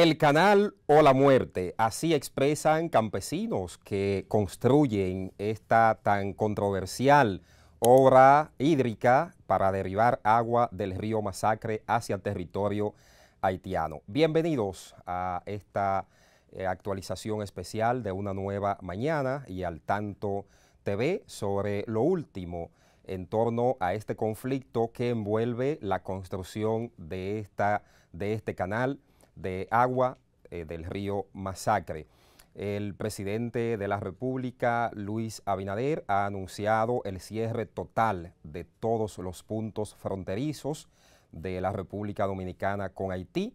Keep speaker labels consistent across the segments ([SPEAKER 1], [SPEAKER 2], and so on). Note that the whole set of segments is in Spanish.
[SPEAKER 1] El canal o la muerte, así expresan campesinos que construyen esta tan controversial obra hídrica para derivar agua del río Masacre hacia el territorio haitiano. Bienvenidos a esta eh, actualización especial de una nueva mañana y al tanto TV sobre lo último en torno a este conflicto que envuelve la construcción de, esta, de este canal de agua eh, del río Masacre. El presidente de la República, Luis Abinader, ha anunciado el cierre total de todos los puntos fronterizos de la República Dominicana con Haití.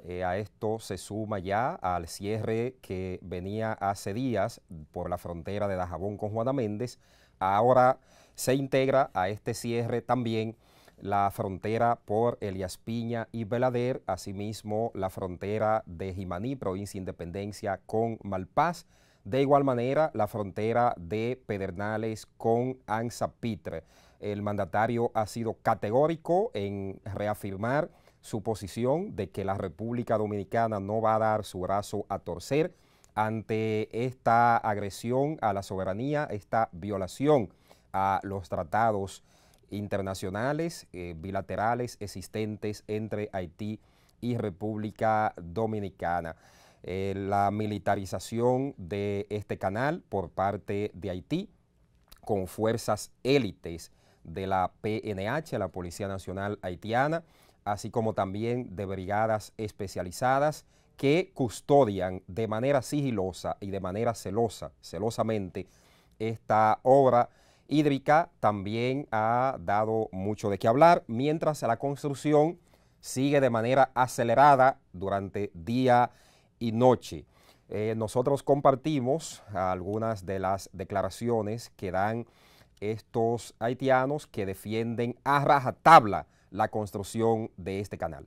[SPEAKER 1] Eh, a esto se suma ya al cierre que venía hace días por la frontera de Dajabón con Juana Méndez. Ahora se integra a este cierre también la frontera por Elias Piña y Belader, asimismo la frontera de Jimaní, provincia Independencia, con Malpaz, de igual manera la frontera de Pedernales con Anzapitre. El mandatario ha sido categórico en reafirmar su posición de que la República Dominicana no va a dar su brazo a torcer ante esta agresión a la soberanía, esta violación a los tratados internacionales, eh, bilaterales existentes entre Haití y República Dominicana. Eh, la militarización de este canal por parte de Haití con fuerzas élites de la PNH, la Policía Nacional Haitiana, así como también de brigadas especializadas que custodian de manera sigilosa y de manera celosa, celosamente, esta obra hídrica también ha dado mucho de qué hablar, mientras la construcción sigue de manera acelerada durante día y noche. Eh, nosotros compartimos algunas de las declaraciones que dan estos haitianos que defienden a rajatabla la construcción de este canal.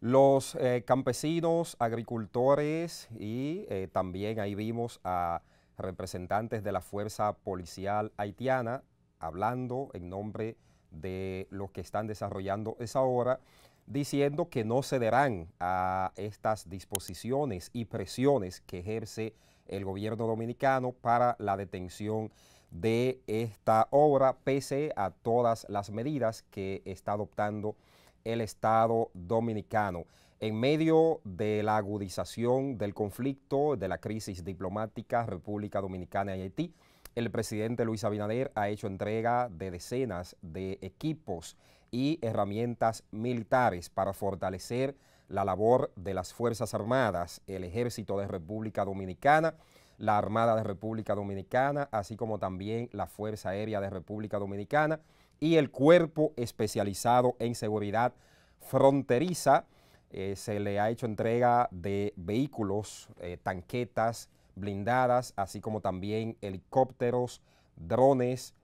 [SPEAKER 1] Los eh, campesinos, agricultores y eh, también ahí vimos a representantes de la fuerza policial haitiana hablando en nombre de los que están desarrollando esa obra diciendo que no cederán a estas disposiciones y presiones que ejerce el gobierno dominicano para la detención de esta obra, pese a todas las medidas que está adoptando el Estado dominicano. En medio de la agudización del conflicto, de la crisis diplomática, República Dominicana y Haití el presidente Luis Abinader ha hecho entrega de decenas de equipos y herramientas militares para fortalecer la labor de las Fuerzas Armadas, el Ejército de República Dominicana, la Armada de República Dominicana, así como también la Fuerza Aérea de República Dominicana y el Cuerpo Especializado en Seguridad Fronteriza. Eh, se le ha hecho entrega de vehículos, eh, tanquetas, blindadas, así como también helicópteros, drones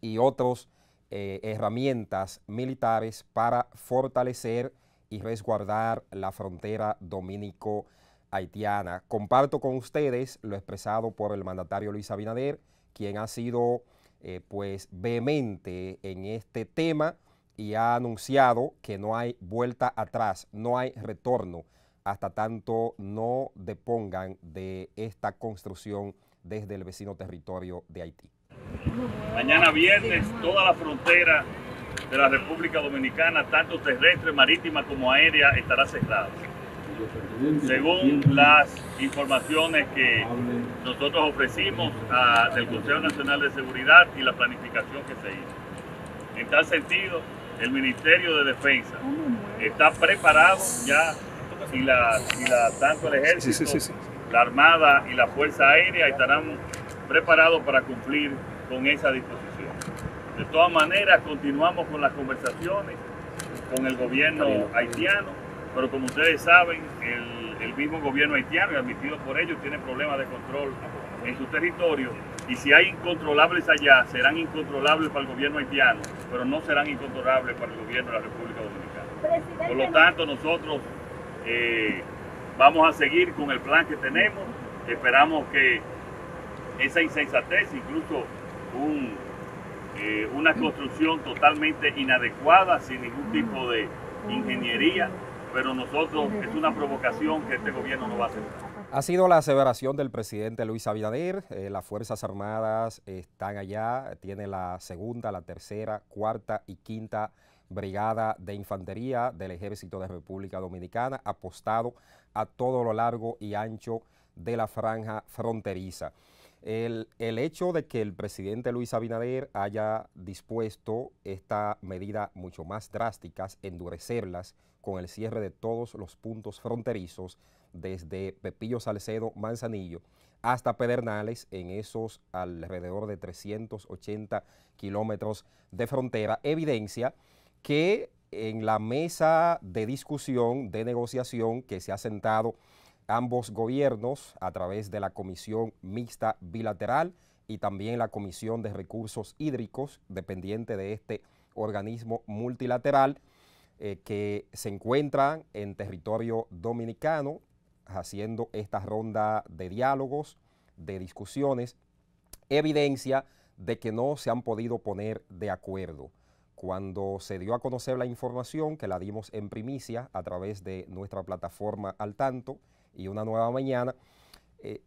[SPEAKER 1] y otras eh, herramientas militares para fortalecer y resguardar la frontera dominico-haitiana. Comparto con ustedes lo expresado por el mandatario Luis Abinader, quien ha sido eh, pues vehemente en este tema y ha anunciado que no hay vuelta atrás, no hay retorno hasta tanto no depongan de esta construcción desde el vecino territorio de Haití.
[SPEAKER 2] Mañana viernes toda la frontera de la República Dominicana, tanto terrestre, marítima como aérea, estará cerrada. Según las informaciones que nosotros ofrecimos ah, del Consejo Nacional de Seguridad y la planificación que se hizo. En tal sentido, el Ministerio de Defensa está preparado ya y la, tanto el ejército, la armada y la fuerza aérea estarán preparados para cumplir con esa disposición. De todas maneras, continuamos con las conversaciones con el gobierno haitiano, pero como ustedes saben, el, mismo gobierno haitiano, admitido por ellos, tiene problemas de control en su territorio y si hay incontrolables allá, serán incontrolables para el gobierno haitiano, pero no serán incontrolables para el gobierno de la República Dominicana. Por lo tanto, nosotros eh, vamos a seguir con el plan que tenemos. Esperamos que esa insensatez, incluso eh, una construcción totalmente inadecuada, sin ningún tipo de ingeniería, pero nosotros es una provocación que este gobierno no va a aceptar.
[SPEAKER 1] Ha sido la aseveración del presidente Luis Abinader, eh, las Fuerzas Armadas están allá, tiene la segunda, la tercera, cuarta y quinta Brigada de Infantería del Ejército de República Dominicana, apostado a todo lo largo y ancho de la franja fronteriza. El, hecho de que el presidente Luis Abinader haya dispuesto esta medida mucho más drásticas, endurecerlas con el cierre de todos los puntos fronterizos, desde Pepillo Salcedo, Manzanillo, hasta Pedernales, en esos alrededor de 380 kilómetros de frontera, evidencia que en la mesa de discusión, de negociación que se ha sentado ambos gobiernos a través de la Comisión Mixta Bilateral y también la Comisión de Recursos Hídricos, dependiente de este organismo multilateral, eh, que se encuentran en territorio dominicano haciendo esta ronda de diálogos, de discusiones, evidencia de que no se han podido poner de acuerdo. Cuando se dio a conocer la información, que la dimos en primicia a través de nuestra plataforma Al Tanto y Una Nueva Mañana, eh,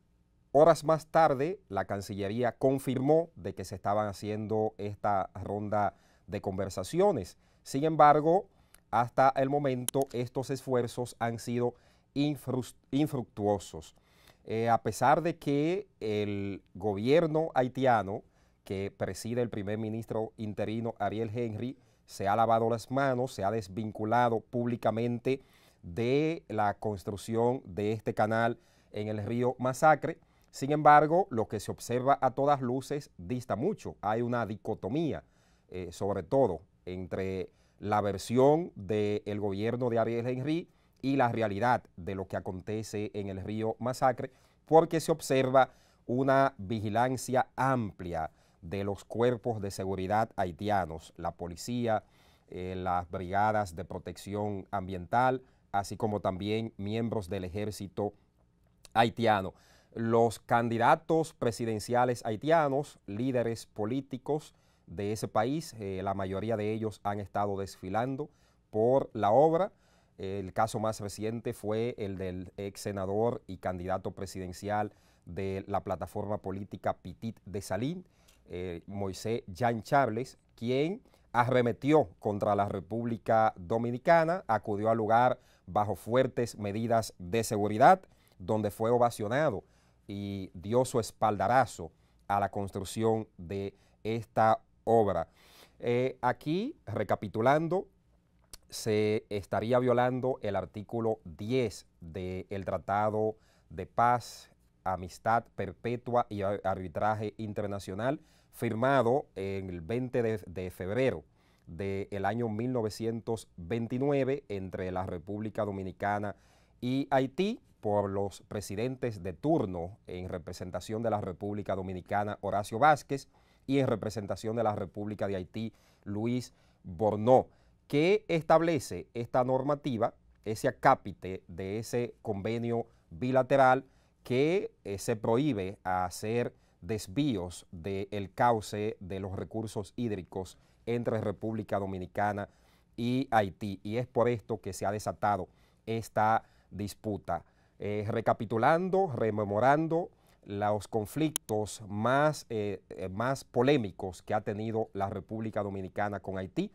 [SPEAKER 1] horas más tarde la Cancillería confirmó de que se estaban haciendo esta ronda de conversaciones. Sin embargo, hasta el momento estos esfuerzos han sido infructuosos. Eh, a pesar de que el gobierno haitiano que preside el primer ministro interino Ariel Henry se ha lavado las manos, se ha desvinculado públicamente de la construcción de este canal en el río Masacre. Sin embargo, lo que se observa a todas luces dista mucho. Hay una dicotomía, eh, sobre todo, entre la versión del gobierno de Ariel Henry y la realidad de lo que acontece en el río Masacre, porque se observa una vigilancia amplia de los cuerpos de seguridad haitianos, la policía, eh, las brigadas de protección ambiental, así como también miembros del ejército haitiano. Los candidatos presidenciales haitianos, líderes políticos de ese país, eh, la mayoría de ellos han estado desfilando por la obra. El caso más reciente fue el del ex senador y candidato presidencial de la plataforma política PITIT de Salín, eh, Moisés Jan Charles, quien arremetió contra la República Dominicana, acudió al lugar bajo fuertes medidas de seguridad, donde fue ovacionado y dio su espaldarazo a la construcción de esta obra. Eh, aquí, recapitulando, se estaría violando el artículo 10 del Tratado de Paz amistad perpetua y arbitraje internacional, firmado el 20 de, febrero del año 1929 entre la República Dominicana y Haití por los presidentes de turno en representación de la República Dominicana Horacio Vázquez y en representación de la República de Haití Luis Borno, que establece esta normativa, ese acápite de ese convenio bilateral que eh, se prohíbe hacer desvíos del cauce de los recursos hídricos entre República Dominicana y Haití. Y es por esto que se ha desatado esta disputa. Eh, recapitulando, rememorando los conflictos más, eh, más polémicos que ha tenido la República Dominicana con Haití.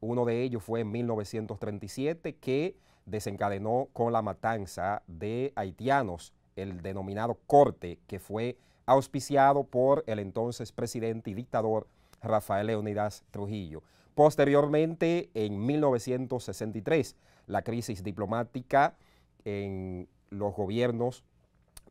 [SPEAKER 1] Uno de ellos fue en 1937 que desencadenó con la matanza de haitianos el denominado corte que fue auspiciado por el entonces presidente y dictador Rafael Leonidas Trujillo. Posteriormente, en 1963, la crisis diplomática en los gobiernos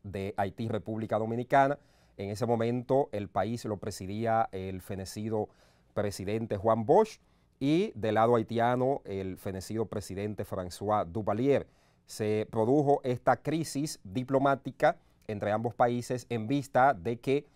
[SPEAKER 1] de Haití República Dominicana. En ese momento el país lo presidía el fenecido presidente Juan Bosch y del lado haitiano el fenecido presidente François Duvalier se produjo esta crisis diplomática entre ambos países en vista de que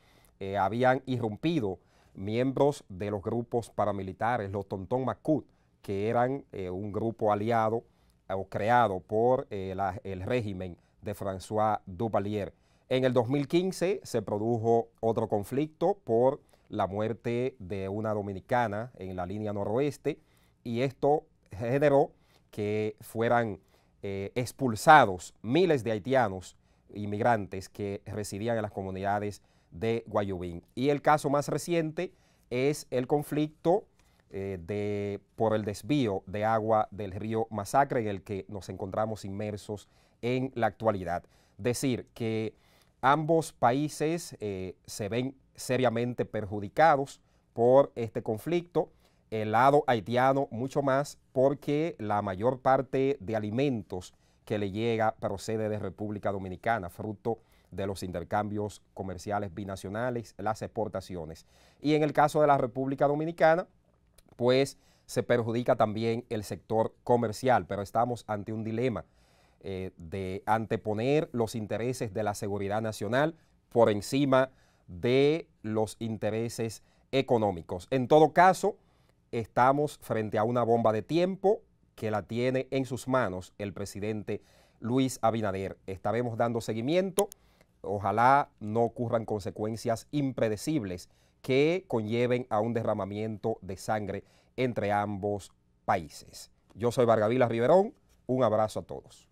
[SPEAKER 1] eh, habían irrumpido miembros de los grupos paramilitares, los Tontón Macut, que eran eh, un grupo aliado eh, o creado por el régimen de François Duvalier. En el 2015 se produjo otro conflicto por la muerte de una dominicana en la línea noroeste y esto generó que fueran eh, expulsados miles de haitianos inmigrantes que residían en las comunidades de Guayubín. Y el caso más reciente es el conflicto eh, de, por el desvío de agua del río Masacre en el que nos encontramos inmersos en la actualidad. Decir que ambos países eh, se ven seriamente perjudicados por este conflicto el lado haitiano mucho más porque la mayor parte de alimentos que le llega procede de República Dominicana, fruto de los intercambios comerciales binacionales, las exportaciones. Y en el caso de la República Dominicana, pues se perjudica también el sector comercial, pero estamos ante un dilema eh, de anteponer los intereses de la seguridad nacional por encima de los intereses económicos. En todo caso, estamos frente a una bomba de tiempo que la tiene en sus manos el presidente Luis Abinader. Estaremos dando seguimiento. Ojalá no ocurran consecuencias impredecibles que conlleven a un derramamiento de sangre entre ambos países. Yo soy Vargavila Riverón. Un abrazo a todos.